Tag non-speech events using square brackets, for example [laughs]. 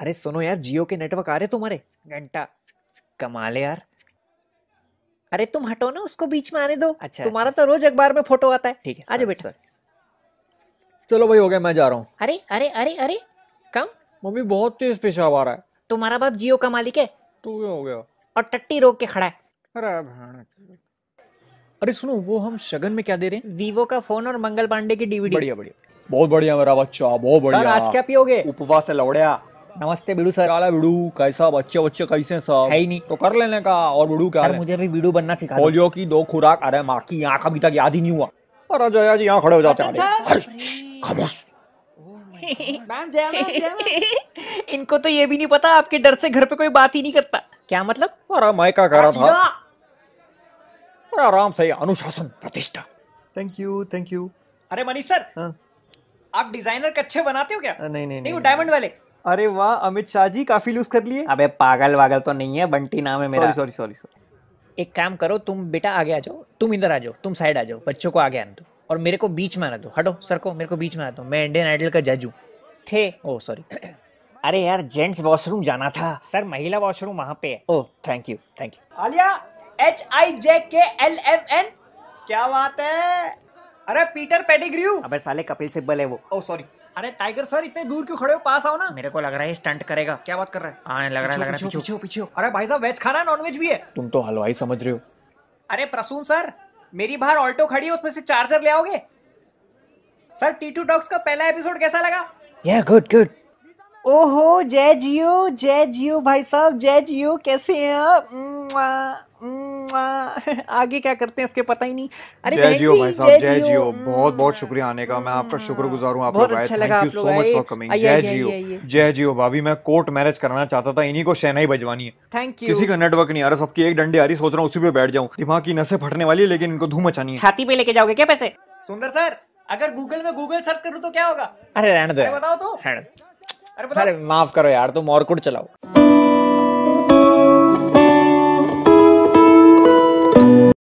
अरे सुनो यार जियो के नेटवर्क आ रहे तुम्हारे घंटा कमाल यार अरे तुम हटो ना उसको बीच में आने दो अच्छा तुम्हारा अच्छा। तो रोज अखबार में फोटो आता है ठीक है आज बेटा चलो भाई हो गया मैं जा रहा हूँ अरे अरे अरे अरे कम मम्मी बहुत तेज पेशाब आ रहा है तुम्हारा बाप जियो का मालिक है तू तो क्यों हो गया और टट्टी रोक के खड़ा है अरे अरे सुनो वो हम शगन में क्या दे रहे हैं वीवो का फोन और मंगल पांडे की डीवीडी बढ़िया बढ़िया बहुत बढ़िया मेरा बच्चा बहुत बढ़िया आज क्या पियोगे उपवास है लौड़िया नमस्ते बिडू सर काला बिडू कैसा बच्चे बच्चे कैसे सब है ही नहीं तो कर लेने का और बिडू क्या सर मुझे भी बिडू बनना सिखा पोलियो की दो खुराक अरे माँ की यहाँ का अभी तक याद ही नहीं हुआ और जया जी यहाँ खड़े हो जाते हैं अच्छा, अच्छा। खामोश इनको तो ये भी नहीं पता आपके डर से घर पे कोई बात ही नहीं करता क्या मतलब अरे मैं क्या कह रहा था अरे आराम से अनुशासन प्रतिष्ठा थैंक यू थैंक यू अरे मनीष सर हाँ। आप डिजाइनर कच्चे बनाते हो क्या नहीं नहीं नहीं, नहीं, नहीं वो डायमंड वाले अरे वाह अमित शाह जी काफी लूज कर लिए अबे पागल वागल तो नहीं है बंटी नाम है मेरा सॉरी सॉरी सॉरी एक काम करो तुम बेटा आगे आ जाओ तुम इधर आ जाओ तुम साइड आ जाओ बच्चों को आगे आने दो और मेरे को बीच में आना दो हटो सर को मेरे को बीच में आना दो मैं इंडियन आइडल का जज हूँ थे ओ सॉरी [clears throat] अरे यार जेंट्स वॉशरूम जाना था सर महिला वॉशरूम वहाँ पे है oh thank you thank you Alia H I J K L M N क्या बात है अरे पीटर पेडिग्री अबे साले कपिल सिब्बल है वो ओ oh, सॉरी अरे टाइगर सर इतने दूर क्यों खड़े हो पास आओ ना मेरे को लग रहा है स्टंट करेगा क्या बात कर रहा है आने लग रहा है लग रहा है पीछे पीछे अरे भाई साहब वेज खाना है नॉनवेज भी है तुम तो हलवाई समझ रहे हो अरे प्रसून सर मेरी बाहर ऑल्टो खड़ी है उसमें से चार्जर ले आओगे सर टी टू डॉग्स का पहला एपिसोड कैसा लगा यह गुड गुड ओहो जय जियो जय जियो भाई साहब जय जियो कैसे हैं आप [laughs] आगे क्या करते हैं इसके पता ही नहीं अरे जय जियो भाई साहब जय जियो बहुत बहुत शुक्रिया आने का मैं आपका शुक्रगुजार हूँ आप लोग आए thank you so much for coming जय जियो जय जियो भाभी मैं कोर्ट मैरिज कराना चाहता था इन्हीं को शहनाई बजवानी है थैंक यू किसी का नेटवर्क नहीं आ रहा सबकी एक डंडी आ रही सोच रहा हूँ उसी पे बैठ जाऊँ दिमाग की नसें फटने वाली है लेकिन इनको धूम मचानी है छाती पे लेके जाओगे क्या पैसे सुंदर सर अगर गूगल में गूगल सर्च करूँ तो क्या होगा अरे रहने दो बताओ तो अरे, माफ करो यार तुम और कुछ चलाओ